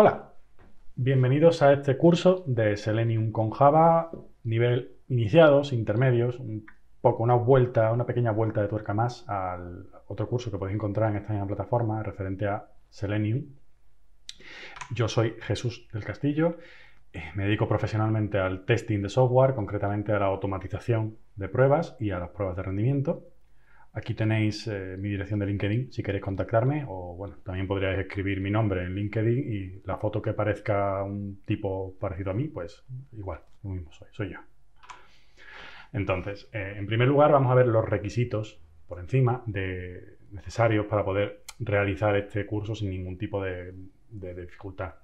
Hola, bienvenidos a este curso de Selenium con Java, nivel iniciados, intermedios, un poco una vuelta, una pequeña vuelta de tuerca más al otro curso que podéis encontrar en esta misma plataforma referente a Selenium. Yo soy Jesús del Castillo, eh, me dedico profesionalmente al testing de software, concretamente a la automatización de pruebas y a las pruebas de rendimiento. Aquí tenéis eh, mi dirección de LinkedIn si queréis contactarme o bueno, también podríais escribir mi nombre en LinkedIn y la foto que parezca un tipo parecido a mí, pues igual, lo mismo soy, yo. Entonces, eh, en primer lugar vamos a ver los requisitos por encima de necesarios para poder realizar este curso sin ningún tipo de, dificultad.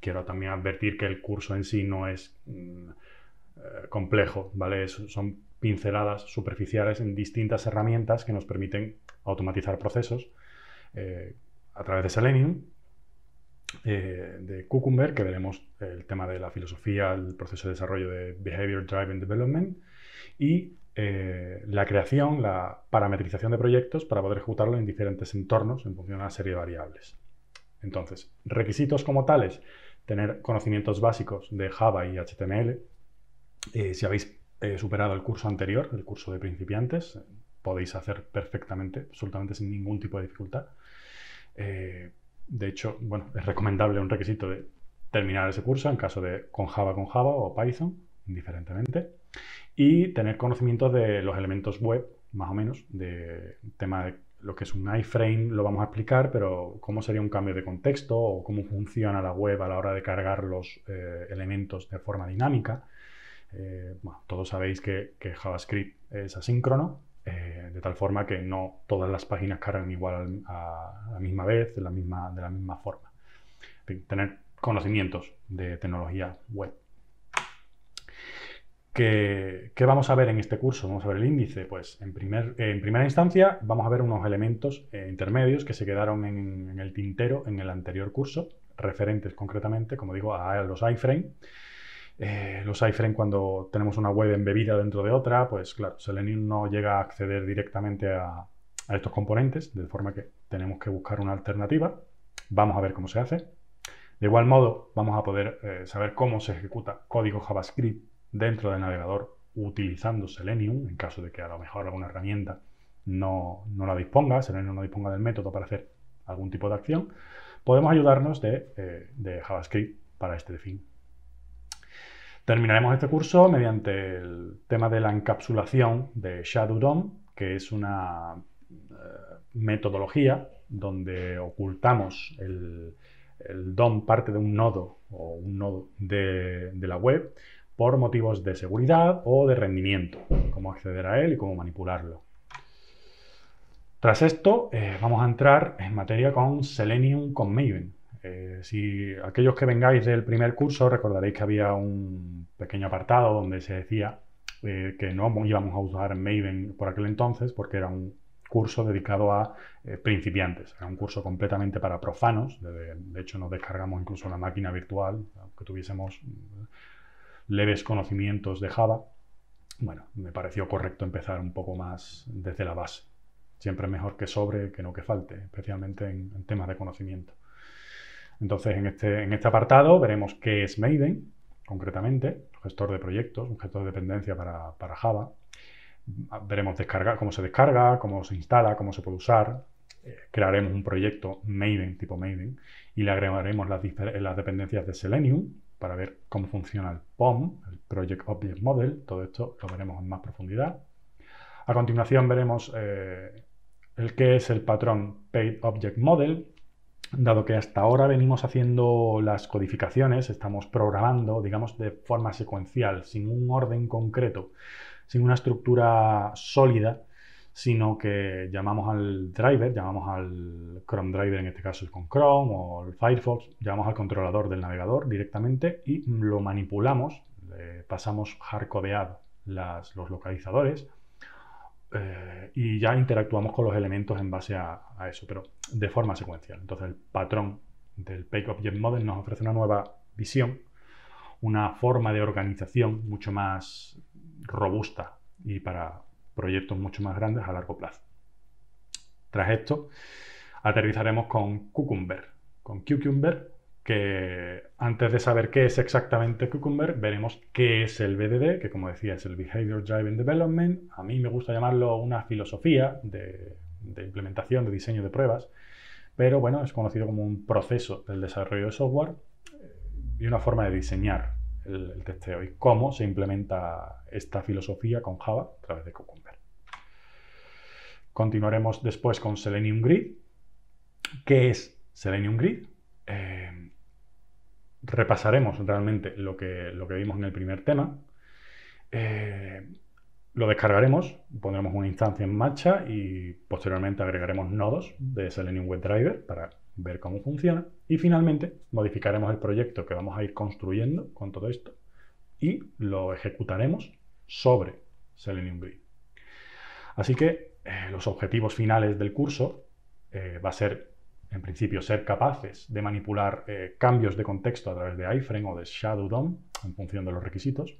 Quiero también advertir que el curso en sí no es mm, eh, complejo, ¿vale? son pinceladas superficiales en distintas herramientas que nos permiten automatizar procesos eh, a través de Selenium, eh, de Cucumber, que veremos el tema de la filosofía, el proceso de desarrollo de Behavior Driven Development, y eh, la creación, la parametrización de proyectos para poder ejecutarlo en diferentes entornos en función de una serie de variables. Entonces, requisitos como tales, tener conocimientos básicos de Java y HTML. si habéis He superado el curso anterior, el curso de principiantes, podéis hacer perfectamente, absolutamente sin ningún tipo de dificultad. Eh, de hecho, bueno, es recomendable un requisito de terminar ese curso en caso de con Java con Java o Python, indiferentemente, y tener conocimiento de los elementos web, más o menos, de tema de lo que es un iframe, lo vamos a explicar, pero cómo sería un cambio de contexto o cómo funciona la web a la hora de cargar los eh, elementos de forma dinámica. Eh, todos sabéis que, JavaScript es asíncrono, eh, de tal forma que no todas las páginas cargan igual a, la misma vez, de la misma, de la misma forma. Tener conocimientos de tecnología web. ¿Qué, vamos a ver en este curso? Vamos a ver el índice. Pues en, primer, en primera instancia vamos a ver unos elementos eh, intermedios que se quedaron en, en, el tintero en el anterior curso, referentes concretamente, como digo, a los iframe. Eh, los iframe cuando tenemos una web embebida dentro de otra, pues claro, Selenium no llega a acceder directamente a, estos componentes, de forma que tenemos que buscar una alternativa. Vamos a ver cómo se hace. De igual modo, vamos a poder eh, saber cómo se ejecuta código JavaScript dentro del navegador utilizando Selenium, en caso de que a lo mejor alguna herramienta no, no la disponga, Selenium no disponga del método para hacer algún tipo de acción, podemos ayudarnos de, eh, de JavaScript para este fin. Terminaremos este curso mediante el tema de la encapsulación de Shadow DOM, que es una eh, metodología donde ocultamos el, DOM parte de un nodo o un nodo de, la web por motivos de seguridad o de rendimiento, cómo acceder a él y cómo manipularlo. Tras esto, eh, vamos a entrar en materia con Selenium con Maven. Eh, si aquellos que vengáis del primer curso, recordaréis que había un pequeño apartado donde se decía eh, que no íbamos a usar Maven por aquel entonces porque era un curso dedicado a eh, principiantes, era un curso completamente para profanos, de, hecho nos descargamos incluso la máquina virtual, aunque tuviésemos mm, leves conocimientos de Java, bueno, me pareció correcto empezar un poco más desde la base. Siempre mejor que sobre que no que falte, especialmente en temas de conocimiento. Entonces, en este, en este apartado veremos qué es Maiden, concretamente, gestor de proyectos, un gestor de dependencia para, Java. Veremos cómo se descarga, cómo se instala, cómo se puede usar. Eh, crearemos un proyecto Maven, tipo Maiden, y le agregaremos las, las dependencias de Selenium para ver cómo funciona el POM, el Project Object Model. Todo esto lo veremos en más profundidad. A continuación veremos eh, el qué es el patrón Paid Object Model, dado que hasta ahora venimos haciendo las codificaciones, estamos programando, digamos, de forma secuencial, sin un orden concreto, sin una estructura sólida, sino que llamamos al driver, llamamos al Chrome driver, en este caso es con Chrome o Firefox, llamamos al controlador del navegador directamente y lo manipulamos, pasamos hardcodeado los localizadores, eh, y ya interactuamos con los elementos en base a, eso, pero de forma secuencial. Entonces el patrón del Pake Object Model nos ofrece una nueva visión, una forma de organización mucho más robusta y para proyectos mucho más grandes a largo plazo. Tras esto, aterrizaremos con Cucumber. Con Cucumber que antes de saber qué es exactamente Cucumber, veremos qué es el BDD, que como decía es el Behavior Driven Development. A mí me gusta llamarlo una filosofía de, implementación, de diseño de pruebas, pero bueno, es conocido como un proceso del desarrollo de software eh, y una forma de diseñar el, testeo y cómo se implementa esta filosofía con Java a través de Cucumber. Continuaremos después con Selenium Grid. ¿Qué es Selenium Grid? Eh, repasaremos realmente lo que, lo que vimos en el primer tema. Eh, lo descargaremos, pondremos una instancia en marcha y posteriormente agregaremos nodos de Selenium WebDriver para ver cómo funciona. Y finalmente modificaremos el proyecto que vamos a ir construyendo con todo esto y lo ejecutaremos sobre Selenium Grid. Así que eh, los objetivos finales del curso eh, va a ser en principio, ser capaces de manipular eh, cambios de contexto a través de iframe o de Shadow DOM en función de los requisitos.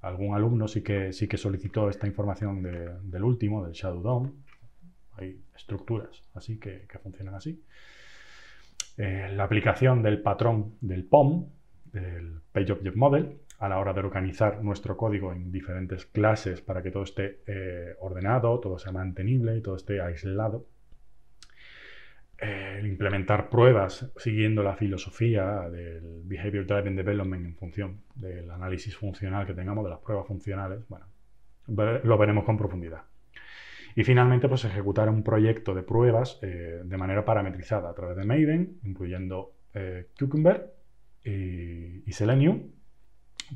Algún alumno sí que, sí que solicitó esta información del último, del Shadow DOM. Hay estructuras así que, funcionan así. Eh, la aplicación del patrón del POM, del Page Object Model, a la hora de organizar nuestro código en diferentes clases para que todo esté eh, ordenado, todo sea mantenible y todo esté aislado implementar pruebas siguiendo la filosofía del Behavior Driving Development en función del análisis funcional que tengamos, de las pruebas funcionales, bueno, lo veremos con profundidad. Y finalmente, pues ejecutar un proyecto de pruebas eh, de manera parametrizada a través de Maiden, incluyendo eh, Cucumber y, Selenium.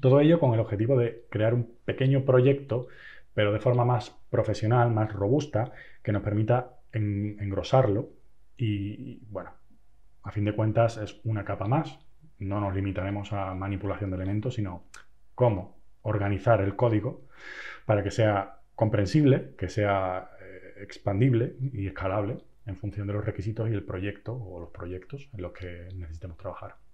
Todo ello con el objetivo de crear un pequeño proyecto, pero de forma más profesional, más robusta, que nos permita engrosarlo y bueno, a fin de cuentas es una capa más. No nos limitaremos a manipulación de elementos, sino cómo organizar el código para que sea comprensible, que sea eh, expandible y escalable en función de los requisitos y el proyecto o los proyectos en los que necesitemos trabajar.